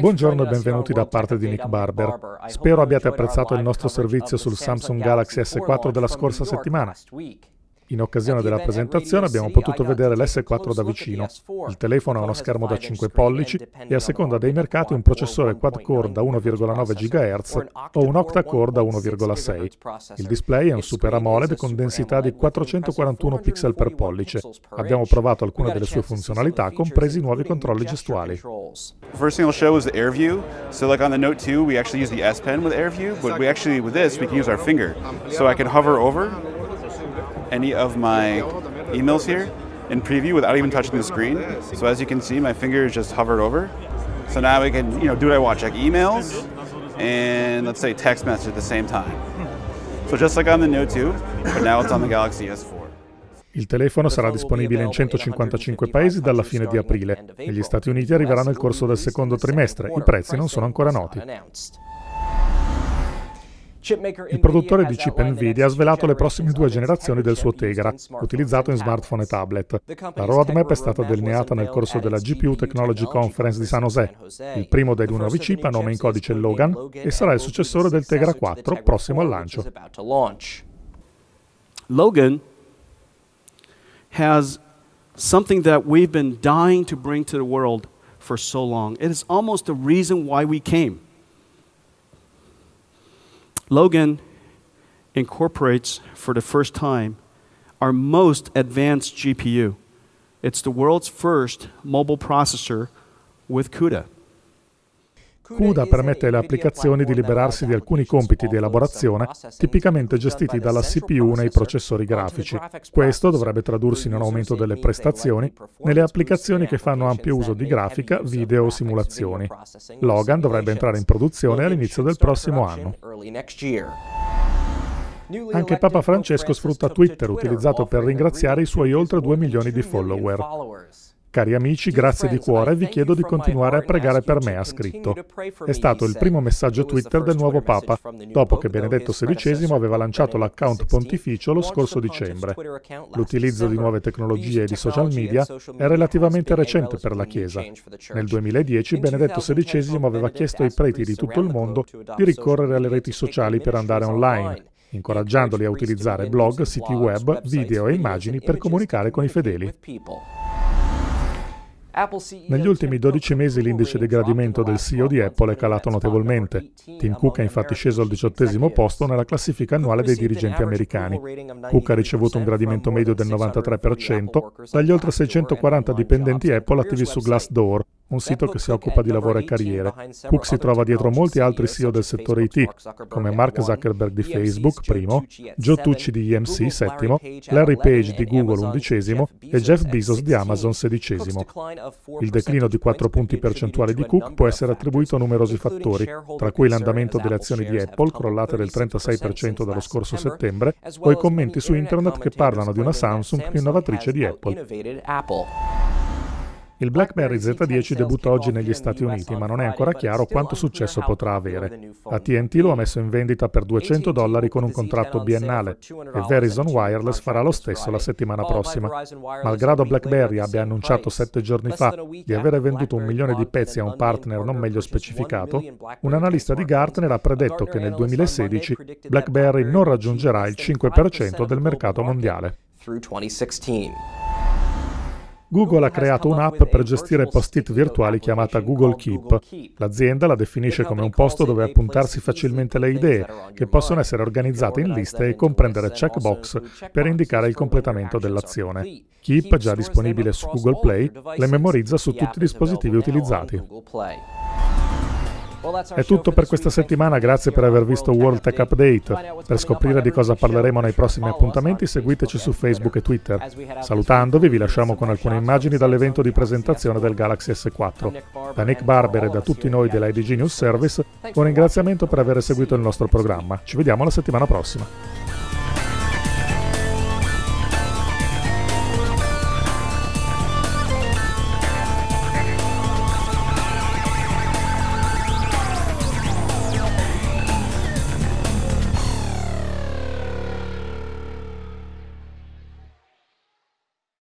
Buongiorno e benvenuti da parte di Nick Barber. Spero abbiate apprezzato il nostro servizio sul Samsung Galaxy S4 della scorsa settimana. In occasione della presentazione abbiamo potuto vedere l'S4 da vicino. Il telefono ha uno schermo da 5 pollici e a seconda dei mercati un processore quad-core da 1,9 GHz o un octa-core da 1,6. Il display è un Super AMOLED con densità di 441 pixel per pollice. Abbiamo provato alcune delle sue funzionalità, compresi i nuovi controlli gestuali. La prima cosa che is the AirView. So come on Note 2 usiamo actually use the Pen con l'AirView, ma we actually with this we can use our finger. So I can hover over any of my emails here in preview without even touching the screen. So as you can see, my finger is just hovered over. So now we can, you know, do what I want, check emails and let's say text message at the same time. So just like on the Note 2, but now it's on the Galaxy S4. Il telefono sarà disponibile in 155 paesi dalla fine di aprile. Negli Stati Uniti arriverà nel corso del secondo trimestre. I prezzi non sono ancora noti. Il produttore di chip Nvidia ha svelato le prossime due generazioni del suo Tegra, utilizzato in smartphone e tablet. La roadmap è stata delineata nel corso della GPU Technology Conference di San José, il primo dei due nuovi chip a nome in codice Logan, e sarà il successore del Tegra 4, prossimo al lancio. Logan ha qualcosa che abbiamo been di portare al mondo per così lungo. È quasi la ragione per cui reason why Logan incorporates for the first time our most advanced GPU. It's the world's first mobile processor with CUDA. CUDA permette alle applicazioni di liberarsi di alcuni compiti di elaborazione tipicamente gestiti dalla CPU nei processori grafici. Questo dovrebbe tradursi in un aumento delle prestazioni nelle applicazioni che fanno ampio uso di grafica, video o simulazioni. Logan dovrebbe entrare in produzione all'inizio del prossimo anno. Anche Papa Francesco sfrutta Twitter, utilizzato per ringraziare i suoi oltre 2 milioni di follower. Cari amici, grazie di cuore, vi chiedo di continuare a pregare per me, ha scritto. È stato il primo messaggio Twitter del nuovo Papa, dopo che Benedetto XVI aveva lanciato l'account pontificio lo scorso dicembre. L'utilizzo di nuove tecnologie e di social media è relativamente recente per la Chiesa. Nel 2010 Benedetto XVI aveva chiesto ai preti di tutto il mondo di ricorrere alle reti sociali per andare online incoraggiandoli a utilizzare blog, siti web, video e immagini per comunicare con i fedeli. Negli ultimi 12 mesi l'indice di gradimento del CEO di Apple è calato notevolmente. Tim Cook è infatti sceso al diciottesimo posto nella classifica annuale dei dirigenti americani. Cook ha ricevuto un gradimento medio del 93% dagli oltre 640 dipendenti Apple attivi su Glassdoor, un sito che si occupa di lavoro e carriere. Cook si trova dietro molti altri CEO del settore IT, come Mark Zuckerberg di Facebook, primo, Joe Tucci di EMC, settimo, Larry Page di Google, undicesimo, e Jeff Bezos di Amazon, sedicesimo. Il declino di 4 punti percentuali di Cook può essere attribuito a numerosi fattori, tra cui l'andamento delle azioni di Apple, crollate del 36% dallo scorso settembre, o i commenti su internet che parlano di una Samsung più innovatrice di Apple. Il BlackBerry Z10 debutta oggi negli Stati Uniti, ma non è ancora chiaro quanto successo potrà avere. ATT lo ha messo in vendita per 200 dollari con un contratto biennale e Verizon Wireless farà lo stesso la settimana prossima. Malgrado BlackBerry abbia annunciato sette giorni fa di avere venduto un milione di pezzi a un partner non meglio specificato, un analista di Gartner ha predetto che nel 2016 BlackBerry non raggiungerà il 5% del mercato mondiale. through 2016. Google ha creato un'app per gestire post-it virtuali chiamata Google Keep. L'azienda la definisce come un posto dove appuntarsi facilmente le idee, che possono essere organizzate in liste e comprendere checkbox per indicare il completamento dell'azione. Keep, già disponibile su Google Play, le memorizza su tutti i dispositivi utilizzati. È tutto per questa settimana, grazie per aver visto World Tech Update. Per scoprire di cosa parleremo nei prossimi appuntamenti seguiteci su Facebook e Twitter. Salutandovi vi lasciamo con alcune immagini dall'evento di presentazione del Galaxy S4. Da Nick Barber e da tutti noi dell'IDG News Service un ringraziamento per aver seguito il nostro programma. Ci vediamo la settimana prossima.